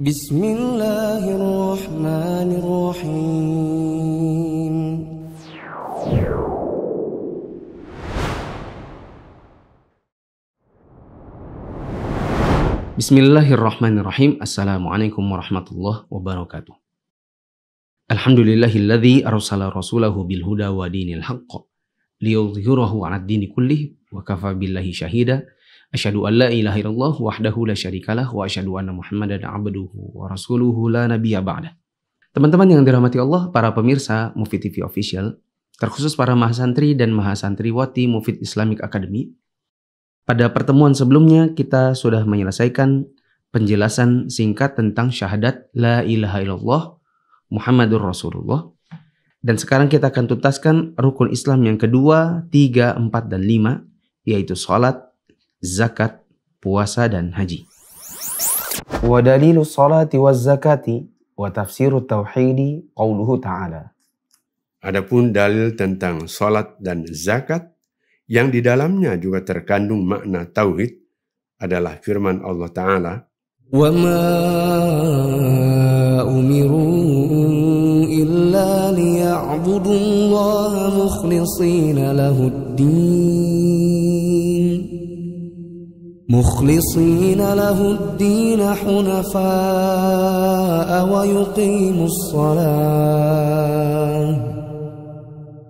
بسم الله الرحمن الرحيم بسم الله الرحمن الرحيم السلام عليكم ورحمة الله وبركاته الحمد لله الذي أرسل رسوله بالهدى ودين الحق ليظهره على الدين كله وكفى بالله شهيدا Asyhadu an la ilaha illallah wahdahu la syarikalah wa asyhadu anna Muhammadan abduhu wa rasuluhu la nabiyya ba'da. Teman-teman yang dirahmati Allah, para pemirsa Mufid TV Official, terkhusus para mahasantri dan mahasantriwati Mufid Islamic Academy, pada pertemuan sebelumnya kita sudah menyelesaikan penjelasan singkat tentang syahadat la ilaha illallah Muhammadur Rasulullah. Dan sekarang kita akan tuntaskan rukun Islam yang kedua, tiga, empat, dan lima, yaitu sholat, zakat, puasa dan haji. Wa dalilu salati wa zakati wa tafsiru tauhidi qauluhu ta'ala. Adapun dalil tentang salat dan zakat yang di dalamnya juga terkandung makna tauhid adalah firman Allah taala wa ma umiru illa liya'budu Allah mukhlishina lahud din مخلصين له الدين حنفاء ويقيم الصلاة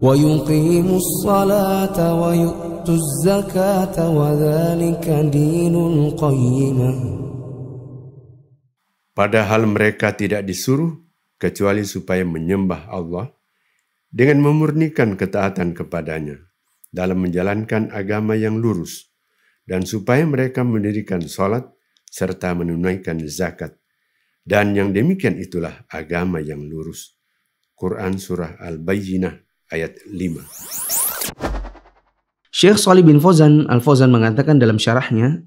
ويقيم الصلاة ويؤت الزكاة وذلك دين القيمة Padahal mereka tidak disuruh kecuali supaya menyembah Allah dengan memurnikan ketaatan kepadanya dalam menjalankan agama yang lurus dan supaya mereka mendirikan sholat serta menunaikan zakat. Dan yang demikian itulah agama yang lurus. Quran Surah Al-Bayyinah ayat 5. Syekh Salih bin Fauzan al Fozan mengatakan dalam syarahnya,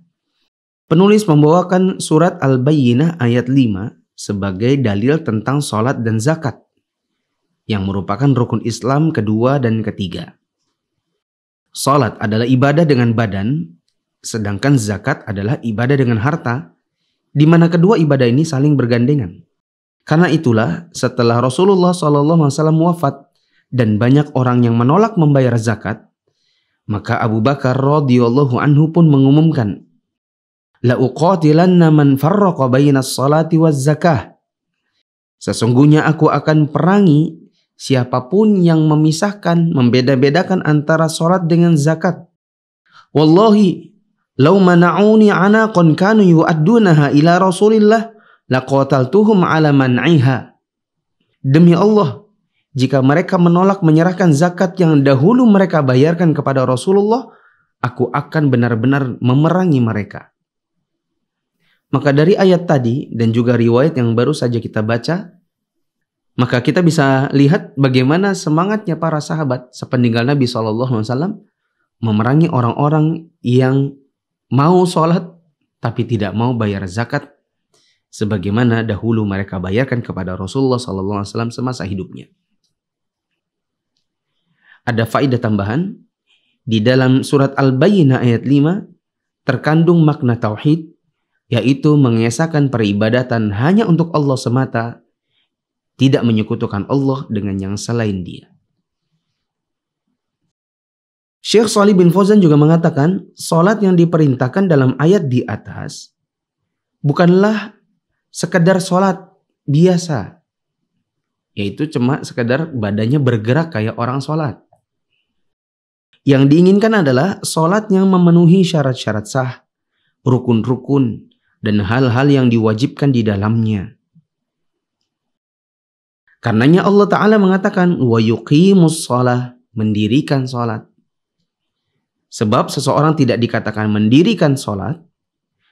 penulis membawakan surat Al-Bayyinah ayat 5 sebagai dalil tentang sholat dan zakat, yang merupakan rukun Islam kedua dan ketiga. Sholat adalah ibadah dengan badan Sedangkan zakat adalah ibadah dengan harta, di mana kedua ibadah ini saling bergandengan. Karena itulah setelah Rasulullah SAW wafat dan banyak orang yang menolak membayar zakat, maka Abu Bakar radhiyallahu anhu pun mengumumkan, La uqatilanna man farraqa bainas salati waz zakah. Sesungguhnya aku akan perangi siapapun yang memisahkan, membeda-bedakan antara sholat dengan zakat. Wallahi Lau mana'uni anaqan kanu yu'addunaha ila Rasulillah laqataltuhum ala man'iha. Demi Allah, jika mereka menolak menyerahkan zakat yang dahulu mereka bayarkan kepada Rasulullah, aku akan benar-benar memerangi mereka. Maka dari ayat tadi dan juga riwayat yang baru saja kita baca, maka kita bisa lihat bagaimana semangatnya para sahabat sepeninggal Nabi Shallallahu Alaihi Wasallam memerangi orang-orang yang mau sholat tapi tidak mau bayar zakat sebagaimana dahulu mereka bayarkan kepada Rasulullah Sallallahu Alaihi Wasallam semasa hidupnya. Ada faedah tambahan di dalam surat Al-Bayyinah ayat 5 terkandung makna tauhid yaitu mengesahkan peribadatan hanya untuk Allah semata, tidak menyekutukan Allah dengan yang selain Dia. Syekh Salih bin Fozan juga mengatakan, salat yang diperintahkan dalam ayat di atas bukanlah sekedar salat biasa. Yaitu cuma sekedar badannya bergerak kayak orang salat. Yang diinginkan adalah salat yang memenuhi syarat-syarat sah, rukun-rukun, dan hal-hal yang diwajibkan di dalamnya. Karenanya Allah Ta'ala mengatakan, sholat, mendirikan salat. Sebab seseorang tidak dikatakan mendirikan sholat,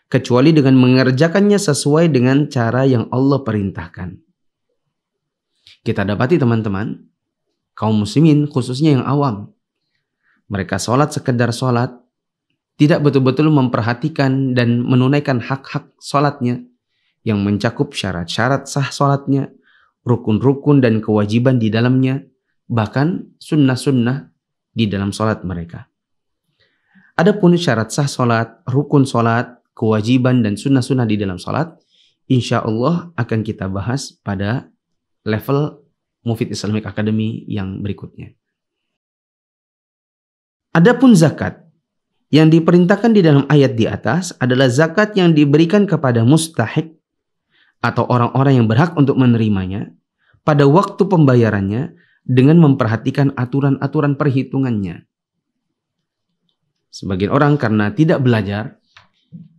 kecuali dengan mengerjakannya sesuai dengan cara yang Allah perintahkan. Kita dapati teman-teman, kaum muslimin khususnya yang awam, mereka sholat sekedar sholat, tidak betul-betul memperhatikan dan menunaikan hak-hak sholatnya yang mencakup syarat-syarat sah sholatnya, rukun-rukun dan kewajiban di dalamnya, bahkan sunnah-sunnah di dalam sholat mereka. Adapun syarat sah solat, rukun solat, kewajiban dan sunnah-sunnah di dalam solat, insya Allah akan kita bahas pada level Mufid Islamic Academy yang berikutnya. Adapun zakat, yang diperintahkan di dalam ayat di atas adalah zakat yang diberikan kepada mustahik atau orang-orang yang berhak untuk menerimanya pada waktu pembayarannya dengan memperhatikan aturan-aturan perhitungannya. Sebagian orang karena tidak belajar,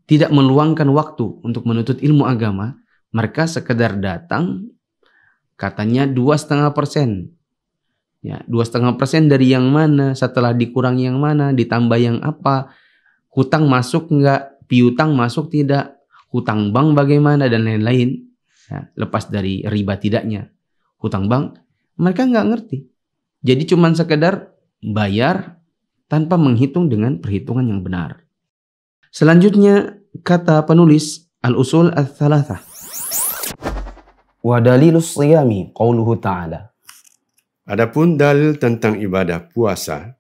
tidak meluangkan waktu untuk menuntut ilmu agama, mereka sekedar datang, katanya dua setengah persen. Ya, dua setengah persen dari yang mana, setelah dikurang yang mana, ditambah yang apa, hutang masuk nggak, piutang masuk tidak, hutang bank bagaimana dan lain-lain. Ya, lepas dari riba tidaknya, hutang bank, mereka nggak ngerti. Jadi cuman sekedar bayar tanpa menghitung dengan perhitungan yang benar. Selanjutnya, kata penulis Al-Usul Al-Thalathah. Wa dalilus siyami qawluhu ta'ala. Adapun dalil tentang ibadah puasa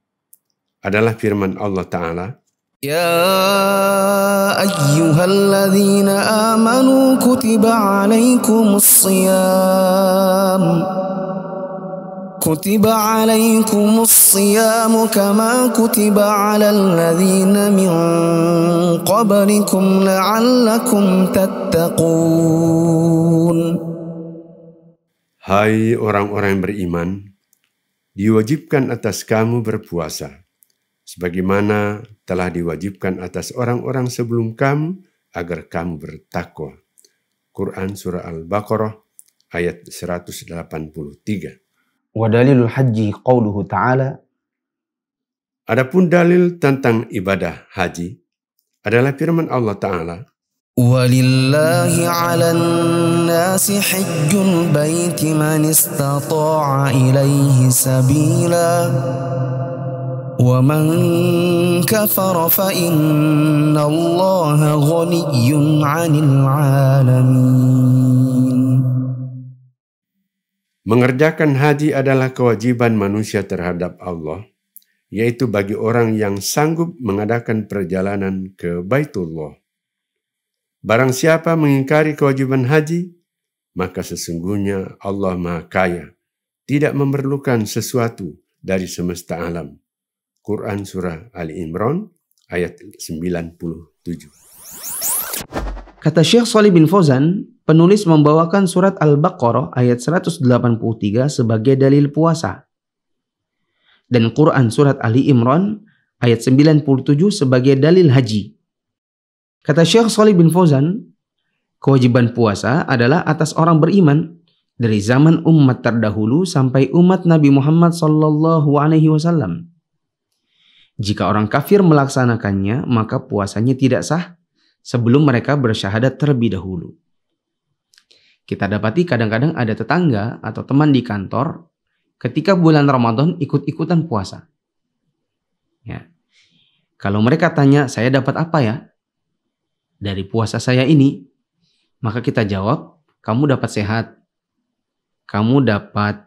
adalah firman Allah Ta'ala ya أيها amanu kutiba alaikumus عليكم كتب عليكم الصيام كما كتب على الذين من قبلكم لعلكم تتقون Hai orang-orang yang beriman, diwajibkan atas kamu berpuasa, sebagaimana telah diwajibkan atas orang-orang sebelum kamu agar kamu bertakwa. Quran Surah Al-Baqarah ayat 183. Wa dalilul haji qawluhu ta'ala Adapun dalil tentang ibadah haji adalah firman Allah Ta'ala nasi على bayti man istata'a ilaihi sabila. Wa man ومن fa inna allaha ghaniyun anil alamin. Mengerjakan haji adalah kewajiban manusia terhadap Allah, yaitu bagi orang yang sanggup mengadakan perjalanan ke Baitullah. Barang siapa mengingkari kewajiban haji, maka sesungguhnya Allah Maha Kaya, tidak memerlukan sesuatu dari semesta alam. Quran Surah Ali Imran ayat 97. Kata Syekh Salih bin Fauzan, penulis membawakan surat Al-Baqarah ayat 183 sebagai dalil puasa. Dan Quran surat Ali Imran ayat 97 sebagai dalil haji. Kata Syekh Salih bin Fauzan, kewajiban puasa adalah atas orang beriman dari zaman umat terdahulu sampai umat Nabi Muhammad Sallallahu Alaihi Wasallam. Jika orang kafir melaksanakannya, maka puasanya tidak sah sebelum mereka bersyahadat terlebih dahulu. Kita dapati kadang-kadang ada tetangga atau teman di kantor ketika bulan Ramadan ikut-ikutan puasa. Ya. Kalau mereka tanya, saya dapat apa ya? Dari puasa saya ini, maka kita jawab, kamu dapat sehat, kamu dapat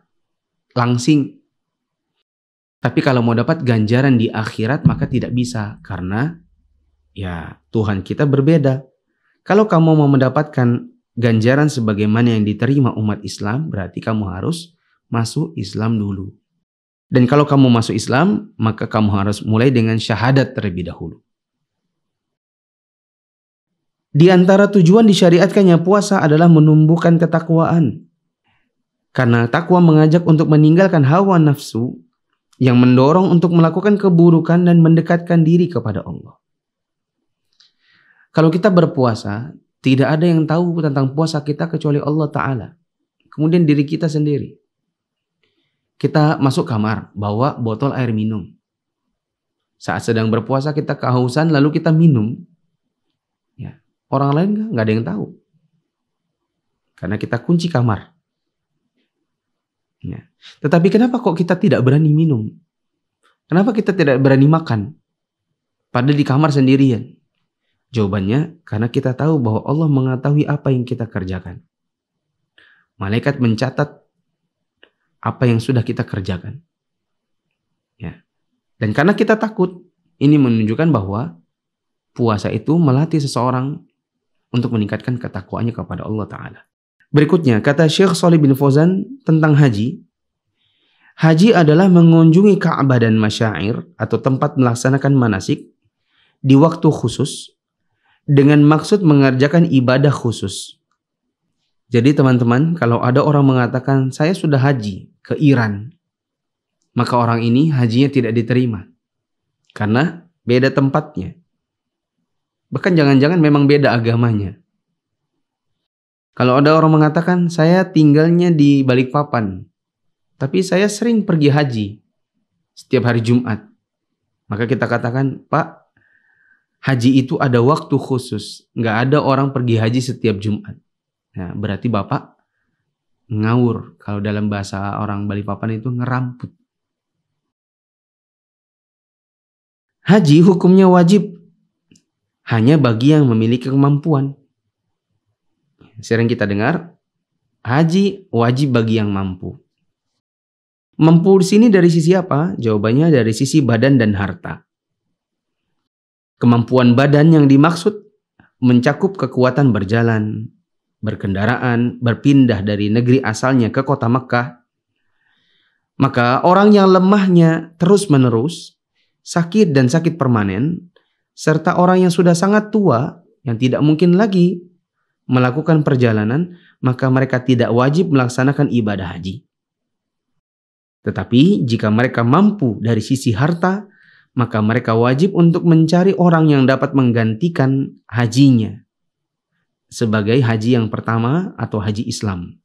langsing. Tapi kalau mau dapat ganjaran di akhirat, maka tidak bisa karena ya Tuhan kita berbeda. Kalau kamu mau mendapatkan ganjaran sebagaimana yang diterima umat Islam, berarti kamu harus masuk Islam dulu. Dan kalau kamu masuk Islam, maka kamu harus mulai dengan syahadat terlebih dahulu. Di antara tujuan disyariatkannya puasa adalah menumbuhkan ketakwaan. Karena takwa mengajak untuk meninggalkan hawa nafsu yang mendorong untuk melakukan keburukan dan mendekatkan diri kepada Allah. Kalau kita berpuasa, tidak ada yang tahu tentang puasa kita kecuali Allah Ta'ala. Kemudian diri kita sendiri. Kita masuk kamar, bawa botol air minum. Saat sedang berpuasa kita kehausan lalu kita minum. Ya, orang lain nggak ada yang tahu. Karena kita kunci kamar. Ya. Tetapi kenapa kok kita tidak berani minum? Kenapa kita tidak berani makan? Padahal di kamar sendirian. Jawabannya, karena kita tahu bahwa Allah mengetahui apa yang kita kerjakan. Malaikat mencatat apa yang sudah kita kerjakan. Ya. Dan karena kita takut, ini menunjukkan bahwa puasa itu melatih seseorang untuk meningkatkan ketakwaannya kepada Allah Ta'ala. Berikutnya, kata Syekh Salih bin Fozan tentang haji. Haji adalah mengunjungi Ka'bah dan Masyair atau tempat melaksanakan manasik di waktu khusus dengan maksud mengerjakan ibadah khusus. Jadi teman-teman, kalau ada orang mengatakan saya sudah haji ke Iran, maka orang ini hajinya tidak diterima. Karena beda tempatnya. Bahkan jangan-jangan memang beda agamanya. Kalau ada orang mengatakan saya tinggalnya di Balikpapan, tapi saya sering pergi haji setiap hari Jumat. Maka kita katakan, "Pak, haji itu ada waktu khusus. Nggak ada orang pergi haji setiap Jumat. Nah, berarti Bapak ngawur. Kalau dalam bahasa orang Bali Papan itu ngeramput. Haji hukumnya wajib hanya bagi yang memiliki kemampuan. Sering kita dengar, haji wajib bagi yang mampu. Mampu di sini dari sisi apa? Jawabannya dari sisi badan dan harta. Kemampuan badan yang dimaksud mencakup kekuatan berjalan, berkendaraan, berpindah dari negeri asalnya ke kota Mekah. Maka orang yang lemahnya terus-menerus, sakit dan sakit permanen, serta orang yang sudah sangat tua yang tidak mungkin lagi melakukan perjalanan, maka mereka tidak wajib melaksanakan ibadah haji. Tetapi jika mereka mampu dari sisi harta maka mereka wajib untuk mencari orang yang dapat menggantikan hajinya sebagai haji yang pertama atau haji Islam.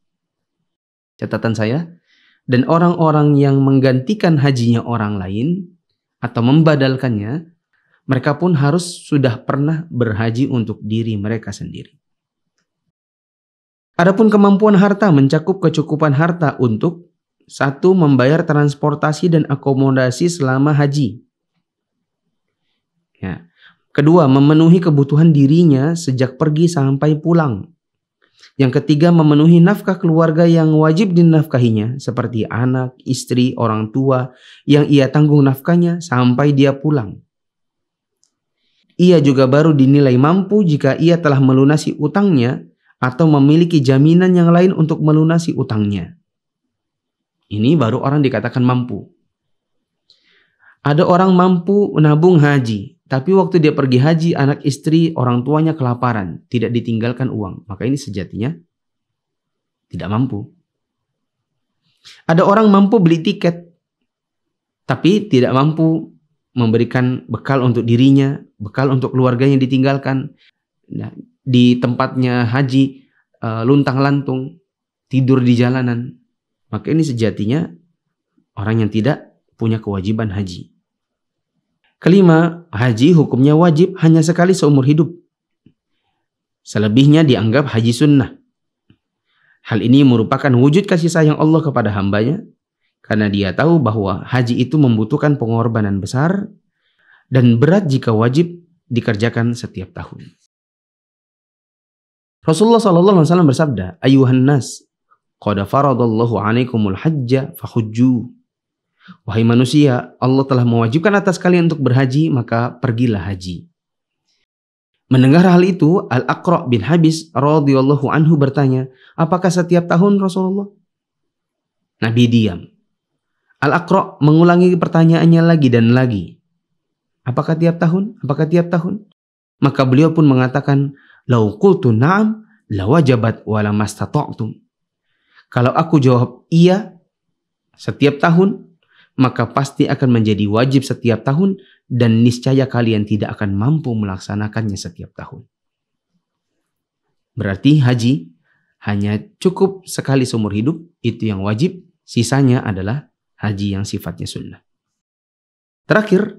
Catatan saya, dan orang-orang yang menggantikan hajinya orang lain atau membadalkannya, mereka pun harus sudah pernah berhaji untuk diri mereka sendiri. Adapun kemampuan harta mencakup kecukupan harta untuk satu membayar transportasi dan akomodasi selama haji Ya. Kedua, memenuhi kebutuhan dirinya sejak pergi sampai pulang. Yang ketiga, memenuhi nafkah keluarga yang wajib dinafkahinya, seperti anak, istri, orang tua yang ia tanggung nafkahnya sampai dia pulang. Ia juga baru dinilai mampu jika ia telah melunasi utangnya atau memiliki jaminan yang lain untuk melunasi utangnya. Ini baru orang dikatakan mampu. Ada orang mampu menabung haji, tapi waktu dia pergi haji, anak istri, orang tuanya kelaparan, tidak ditinggalkan uang. Maka ini sejatinya tidak mampu. Ada orang mampu beli tiket, tapi tidak mampu memberikan bekal untuk dirinya, bekal untuk keluarganya ditinggalkan. Nah, di tempatnya haji, eh, luntang lantung, tidur di jalanan. Maka ini sejatinya orang yang tidak punya kewajiban haji. Kelima, haji hukumnya wajib hanya sekali seumur hidup. Selebihnya dianggap haji sunnah. Hal ini merupakan wujud kasih sayang Allah kepada hambanya karena dia tahu bahwa haji itu membutuhkan pengorbanan besar dan berat jika wajib dikerjakan setiap tahun. Rasulullah Shallallahu Alaihi Wasallam bersabda, "Ayuhan nas, qad faradallahu alaikumul hajja fahujju." Wahai manusia, Allah telah mewajibkan atas kalian untuk berhaji, maka pergilah haji. Mendengar hal itu, Al-Aqra bin Habis radhiyallahu anhu bertanya, "Apakah setiap tahun Rasulullah?" Nabi diam. Al-Aqra mengulangi pertanyaannya lagi dan lagi. "Apakah tiap tahun? Apakah tiap tahun?" Maka beliau pun mengatakan, "Lau qultu na'am, la wajabat wa lamastata'tum." Kalau aku jawab iya, setiap tahun maka pasti akan menjadi wajib setiap tahun dan niscaya kalian tidak akan mampu melaksanakannya setiap tahun. Berarti haji hanya cukup sekali seumur hidup, itu yang wajib, sisanya adalah haji yang sifatnya sunnah. Terakhir,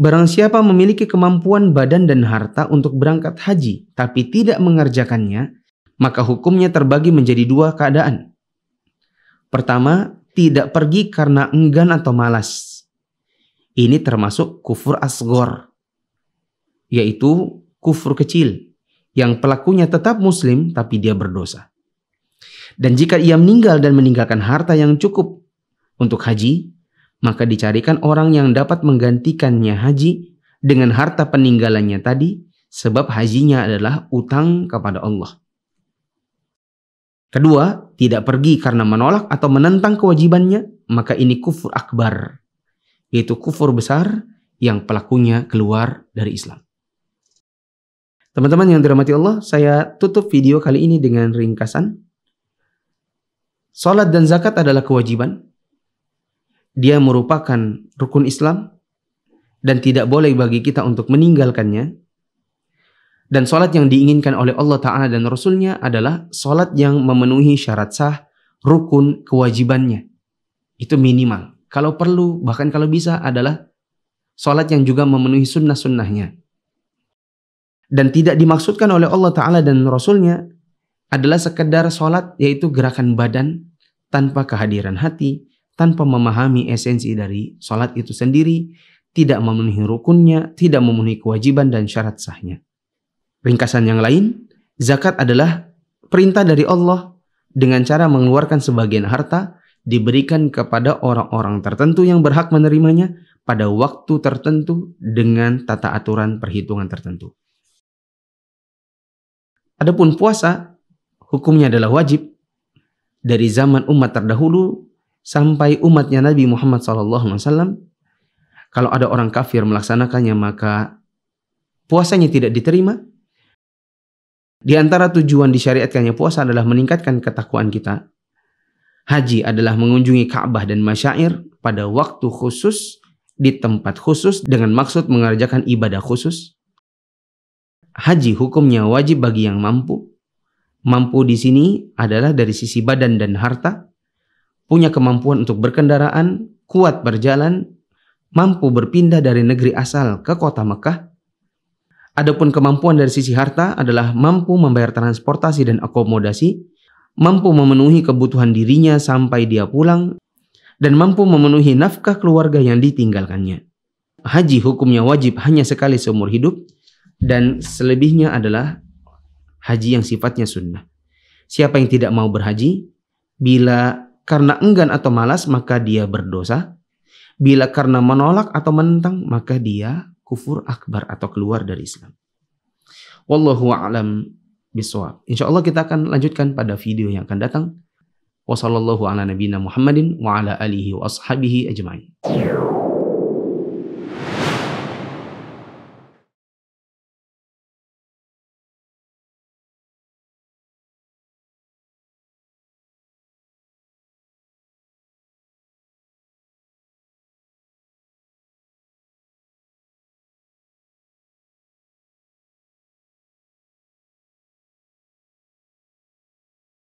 barang siapa memiliki kemampuan badan dan harta untuk berangkat haji tapi tidak mengerjakannya, maka hukumnya terbagi menjadi dua keadaan. Pertama, tidak pergi karena enggan atau malas. Ini termasuk kufur asgor, yaitu kufur kecil yang pelakunya tetap muslim tapi dia berdosa. Dan jika ia meninggal dan meninggalkan harta yang cukup untuk haji, maka dicarikan orang yang dapat menggantikannya haji dengan harta peninggalannya tadi sebab hajinya adalah utang kepada Allah. Kedua, tidak pergi karena menolak atau menentang kewajibannya, maka ini kufur akbar, yaitu kufur besar yang pelakunya keluar dari Islam. Teman-teman yang dirahmati Allah, saya tutup video kali ini dengan ringkasan. Salat dan zakat adalah kewajiban. Dia merupakan rukun Islam dan tidak boleh bagi kita untuk meninggalkannya dan solat yang diinginkan oleh Allah Ta'ala dan Rasulnya adalah solat yang memenuhi syarat sah, rukun, kewajibannya. Itu minimal. Kalau perlu, bahkan kalau bisa adalah solat yang juga memenuhi sunnah-sunnahnya. Dan tidak dimaksudkan oleh Allah Ta'ala dan Rasulnya adalah sekedar solat yaitu gerakan badan tanpa kehadiran hati, tanpa memahami esensi dari solat itu sendiri, tidak memenuhi rukunnya, tidak memenuhi kewajiban dan syarat sahnya. Ringkasan yang lain, zakat adalah perintah dari Allah dengan cara mengeluarkan sebagian harta diberikan kepada orang-orang tertentu yang berhak menerimanya pada waktu tertentu dengan tata aturan perhitungan tertentu. Adapun puasa, hukumnya adalah wajib dari zaman umat terdahulu sampai umatnya Nabi Muhammad SAW. Kalau ada orang kafir melaksanakannya maka puasanya tidak diterima di antara tujuan disyariatkannya puasa adalah meningkatkan ketakwaan kita. Haji adalah mengunjungi Ka'bah dan masyair pada waktu khusus di tempat khusus dengan maksud mengerjakan ibadah khusus. Haji hukumnya wajib bagi yang mampu. Mampu di sini adalah dari sisi badan dan harta, punya kemampuan untuk berkendaraan, kuat berjalan, mampu berpindah dari negeri asal ke kota Mekah, Adapun kemampuan dari sisi harta adalah mampu membayar transportasi dan akomodasi, mampu memenuhi kebutuhan dirinya sampai dia pulang, dan mampu memenuhi nafkah keluarga yang ditinggalkannya. Haji hukumnya wajib hanya sekali seumur hidup, dan selebihnya adalah haji yang sifatnya sunnah. Siapa yang tidak mau berhaji, bila karena enggan atau malas maka dia berdosa, bila karena menolak atau menentang maka dia kufur akbar atau keluar dari Islam. Wallahu a'lam bisawab. Allah kita akan lanjutkan pada video yang akan datang. Wassalamualaikum warahmatullahi wabarakatuh. Muhammadin wa ala alihi wa ajma'in.